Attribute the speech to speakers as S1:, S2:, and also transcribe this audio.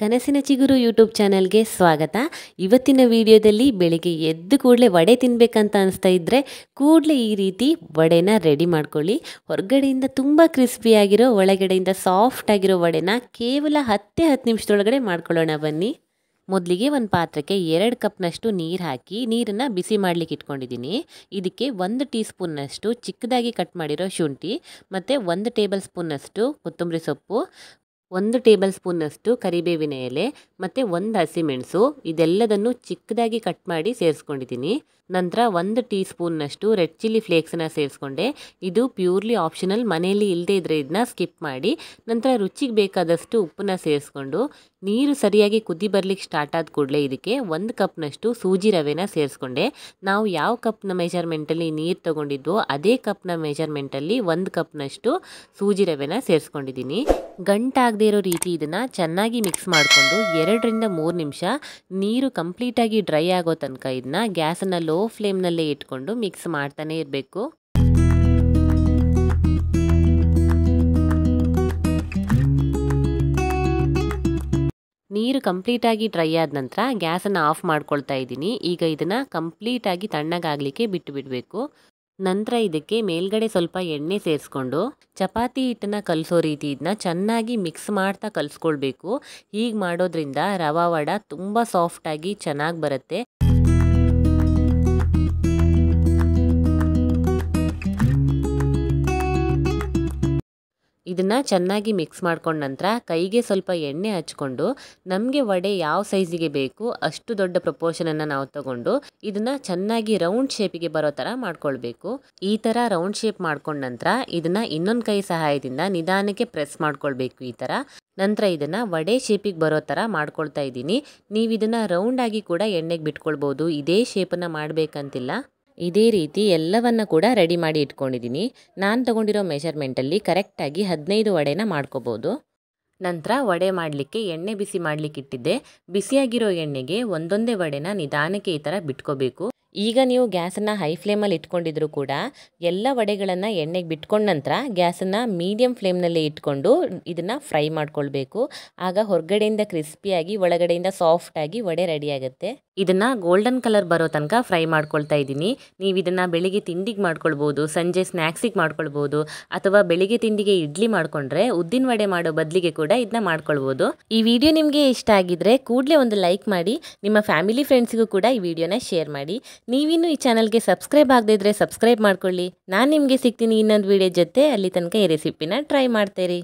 S1: ಕನಸಿನ ಚಿಗುರು ಯೂಟ್ಯೂಬ್ ಚಾನಲ್ಗೆ ಸ್ವಾಗತ ಇವತ್ತಿನ ವಿಡಿಯೋದಲ್ಲಿ ಬೆಳಿಗ್ಗೆ ಎದ್ದು ಕೂಡಲೇ ವಡೆ ತಿನ್ನಬೇಕಂತ ಅನಿಸ್ತಾ ಇದ್ದರೆ ಕೂಡಲೇ ಈ ರೀತಿ ವಡೆನ ರೆಡಿ ಮಾಡ್ಕೊಳ್ಳಿ ಹೊರಗಡೆಯಿಂದ ತುಂಬ ಕ್ರಿಸ್ಪಿಯಾಗಿರೋ ಒಳಗಡೆಯಿಂದ ಸಾಫ್ಟ್ ಆಗಿರೋ ವಡೆನ ಕೇವಲ ಹತ್ತೇ ಹತ್ತು ನಿಮಿಷದೊಳಗಡೆ ಮಾಡ್ಕೊಳ್ಳೋಣ ಬನ್ನಿ ಮೊದಲಿಗೆ ಒಂದು ಪಾತ್ರಕ್ಕೆ ಎರಡು ಕಪ್ನಷ್ಟು ನೀರು ಹಾಕಿ ನೀರನ್ನು ಬಿಸಿ ಮಾಡಲಿಕ್ಕೆ ಇಟ್ಕೊಂಡಿದ್ದೀನಿ ಇದಕ್ಕೆ ಒಂದು ಟೀ ಸ್ಪೂನ್ನಷ್ಟು ಚಿಕ್ಕದಾಗಿ ಕಟ್ ಮಾಡಿರೋ ಶುಂಠಿ ಮತ್ತು ಒಂದು ಟೇಬಲ್ ಸ್ಪೂನ್ನಷ್ಟು ಕೊತ್ತಂಬರಿ ಸೊಪ್ಪು ಒಂದು ಟೇಬಲ್ ಸ್ಪೂನಷ್ಟು ಕರಿಬೇವಿನ ಎಲೆ ಮತ್ತು ಒಂದು ಹಸಿಮೆಣಸು ಇದೆಲ್ಲದನ್ನು ಚಿಕ್ಕದಾಗಿ ಕಟ್ ಮಾಡಿ ಸೇರಿಸ್ಕೊಂಡಿದ್ದೀನಿ ನಂತರ ಒಂದು ಟೀ ಸ್ಪೂನ್ನಷ್ಟು ರೆಡ್ ಚಿಲ್ಲಿ ಫ್ಲೇಕ್ಸನ್ನ ಸೇರಿಸ್ಕೊಂಡೆ ಇದು ಪ್ಯೂರ್ಲಿ ಆಪ್ಷನಲ್ ಮನೆಯಲ್ಲಿ ಇಲ್ಲದೇ ಇದ್ದರೆ ಇದನ್ನ ಸ್ಕಿಪ್ ಮಾಡಿ ನಂತರ ರುಚಿಗೆ ಬೇಕಾದಷ್ಟು ಉಪ್ಪನ್ನ ಸೇರಿಸ್ಕೊಂಡು ನೀರು ಸರಿಯಾಗಿ ಕುದಿ ಬರಲಿಕ್ಕೆ ಸ್ಟಾರ್ಟ್ ಆದ ಕೂಡಲೇ ಇದಕ್ಕೆ ಒಂದು ಕಪ್ನಷ್ಟು ಸೂಜಿ ರವೆನ ಸೇರಿಸ್ಕೊಂಡೆ ನಾವು ಯಾವ ಕಪ್ನ ಮೆಜರ್ಮೆಂಟಲ್ಲಿ ನೀರು ತೊಗೊಂಡಿದ್ವೋ ಅದೇ ಕಪ್ನ ಮೆಜರ್ಮೆಂಟಲ್ಲಿ ಒಂದು ಕಪ್ನಷ್ಟು ಸೂಜಿ ರವೆನ ಸೇರಿಸ್ಕೊಂಡಿದ್ದೀನಿ ಗಂಟಾಗದೇ ಇರೋ ರೀತಿ ಇದನ್ನು ಚೆನ್ನಾಗಿ ಮಿಕ್ಸ್ ಮಾಡಿಕೊಂಡು ಎರಡರಿಂದ ಮೂರು ನಿಮಿಷ ನೀರು ಕಂಪ್ಲೀಟಾಗಿ ಡ್ರೈ ಆಗೋ ತನಕ ಇದನ್ನ ಗ್ಯಾಸನ್ನು ಲೋ ಫ್ಲೇಮ್ನಲ್ಲೇ ಇಟ್ಕೊಂಡು ಮಿಕ್ಸ್ ಮಾಡ್ತಾನೆ ಇರಬೇಕು ನೀರು ಕಂಪ್ಲೀಟಾಗಿ ಡ್ರೈ ಆದ ನಂತರ ಗ್ಯಾಸನ್ನು ಆಫ್ ಮಾಡ್ಕೊಳ್ತಾ ಇದ್ದೀನಿ ಈಗ ಇದನ್ನು ಕಂಪ್ಲೀಟಾಗಿ ತಣ್ಣಗಾಗಲಿಕ್ಕೆ ಬಿಟ್ಟು ಬಿಡಬೇಕು ನಂತರ ಇದಕ್ಕೆ ಮೇಲ್ಗಡೆ ಸ್ವಲ್ಪ ಎಣ್ಣೆ ಸೇರಿಸ್ಕೊಂಡು ಚಪಾತಿ ಹಿಟ್ಟನ್ನು ಕಲಿಸೋ ರೀತಿ ಇದನ್ನ ಚೆನ್ನಾಗಿ ಮಿಕ್ಸ್ ಮಾಡ್ತಾ ಕಲಿಸ್ಕೊಳ್ಬೇಕು ಹೀಗೆ ಮಾಡೋದ್ರಿಂದ ರವಾ ವಡ ತುಂಬ ಸಾಫ್ಟಾಗಿ ಚೆನ್ನಾಗಿ ಬರುತ್ತೆ ಇದನ್ನು ಚೆನ್ನಾಗಿ ಮಿಕ್ಸ್ ಮಾಡ್ಕೊಂಡ ನಂತರ ಕೈಗೆ ಸ್ವಲ್ಪ ಎಣ್ಣೆ ಹಚ್ಕೊಂಡು ನಮಗೆ ವಡೆ ಯಾವ ಸೈಜಿಗೆ ಬೇಕು ಅಷ್ಟು ದೊಡ್ಡ ಪ್ರಪೋರ್ಷನನ್ನು ನಾವು ತಗೊಂಡು ಇದನ್ನು ಚೆನ್ನಾಗಿ ರೌಂಡ್ ಶೇಪಿಗೆ ಬರೋ ಥರ ಮಾಡ್ಕೊಳ್ಬೇಕು ಈ ಥರ ರೌಂಡ್ ಶೇಪ್ ಮಾಡ್ಕೊಂಡ ನಂತರ ಇದನ್ನು ಇನ್ನೊಂದು ಕೈ ಸಹಾಯದಿಂದ ನಿಧಾನಕ್ಕೆ ಪ್ರೆಸ್ ಮಾಡ್ಕೊಳ್ಬೇಕು ಈ ಥರ ನಂತರ ಇದನ್ನು ವಡೆ ಶೇಪಿಗೆ ಬರೋ ಥರ ಮಾಡ್ಕೊಳ್ತಾ ಇದ್ದೀನಿ ನೀವು ಇದನ್ನು ರೌಂಡಾಗಿ ಕೂಡ ಎಣ್ಣೆಗೆ ಬಿಟ್ಕೊಳ್ಬೋದು ಇದೇ ಶೇಪನ್ನು ಮಾಡಬೇಕಂತಿಲ್ಲ ಇದೇ ರೀತಿ ಎಲ್ಲವನ್ನು ಕೂಡ ರೆಡಿ ಮಾಡಿ ಇಟ್ಕೊಂಡಿದ್ದೀನಿ ನಾನು ತಗೊಂಡಿರೋ ಮೆಷರ್ಮೆಂಟಲ್ಲಿ ಕರೆಕ್ಟಾಗಿ ಹದಿನೈದು ವಡೆನ ಮಾಡ್ಕೋಬೋದು ನಂತರ ವಡೆ ಮಾಡಲಿಕ್ಕೆ ಎಣ್ಣೆ ಬಿಸಿ ಮಾಡಲಿಕ್ಕಿಟ್ಟಿದ್ದೆ ಬಿಸಿಯಾಗಿರೋ ಎಣ್ಣೆಗೆ ಒಂದೊಂದೇ ವಡೆನ ನಿಧಾನಕ್ಕೆ ಈ ಥರ ಬಿಟ್ಕೋಬೇಕು ಈಗ ನೀವು ಗ್ಯಾಸನ್ನು ಹೈ ಫ್ಲೇಮಲ್ಲಿ ಇಟ್ಕೊಂಡಿದ್ರು ಕೂಡ ಎಲ್ಲ ವಡೆಗಳನ್ನು ಎಣ್ಣೆಗೆ ಬಿಟ್ಕೊಂಡ ನಂತರ ಗ್ಯಾಸನ್ನು ಮೀಡಿಯಮ್ ಫ್ಲೇಮ್ನಲ್ಲಿ ಇಟ್ಕೊಂಡು ಇದನ್ನು ಫ್ರೈ ಮಾಡ್ಕೊಳ್ಬೇಕು ಆಗ ಹೊರಗಡೆಯಿಂದ ಕ್ರಿಸ್ಪಿಯಾಗಿ ಒಳಗಡೆಯಿಂದ ಸಾಫ್ಟಾಗಿ ವಡೆ ರೆಡಿಯಾಗುತ್ತೆ ಇದನ್ನು ಗೋಲ್ಡನ್ ಕಲರ್ ಬರೋ ತನಕ ಫ್ರೈ ಮಾಡ್ಕೊಳ್ತಾ ಇದ್ದೀನಿ ನೀವು ಇದನ್ನು ಬೆಳಿಗ್ಗೆ ತಿಂಡಿಗೆ ಮಾಡ್ಕೊಳ್ಬೋದು ಸಂಜೆ ಸ್ನ್ಯಾಕ್ಸಿಗೆ ಮಾಡ್ಕೊಳ್ಬೋದು ಅಥವಾ ಬೆಳಿಗ್ಗೆ ತಿಂಡಿಗೆ ಇಡ್ಲಿ ಮಾಡಿಕೊಂಡ್ರೆ ಉದ್ದಿನ ವಡೆ ಮಾಡೋ ಬದಲಿಗೆ ಕೂಡ ಇದನ್ನ ಮಾಡ್ಕೊಳ್ಬೋದು ಈ ವಿಡಿಯೋ ನಿಮಗೆ ಇಷ್ಟ ಆಗಿದ್ರೆ ಕೂಡಲೇ ಒಂದು ಲೈಕ್ ಮಾಡಿ ನಿಮ್ಮ ಫ್ಯಾಮಿಲಿ ಫ್ರೆಂಡ್ಸಿಗೂ ಕೂಡ ಈ ವಿಡಿಯೋನ ಶೇರ್ ಮಾಡಿ ನೀವಿನ್ನೂ ಈ ಚಾನಲ್ಗೆ ಸಬ್ಸ್ಕ್ರೈಬ್ ಆಗದಿದ್ರೆ ಸಬ್ಸ್ಕ್ರೈಬ್ ಮಾಡ್ಕೊಳ್ಳಿ ನಾನು ನಿಮಗೆ ಸಿಗ್ತೀನಿ ಇನ್ನೊಂದು ವೀಡಿಯೋ ಜೊತೆ ಅಲ್ಲಿ ತನಕ ಈ ರೆಸಿಪಿನ ಟ್ರೈ ಮಾಡ್ತೀರಿ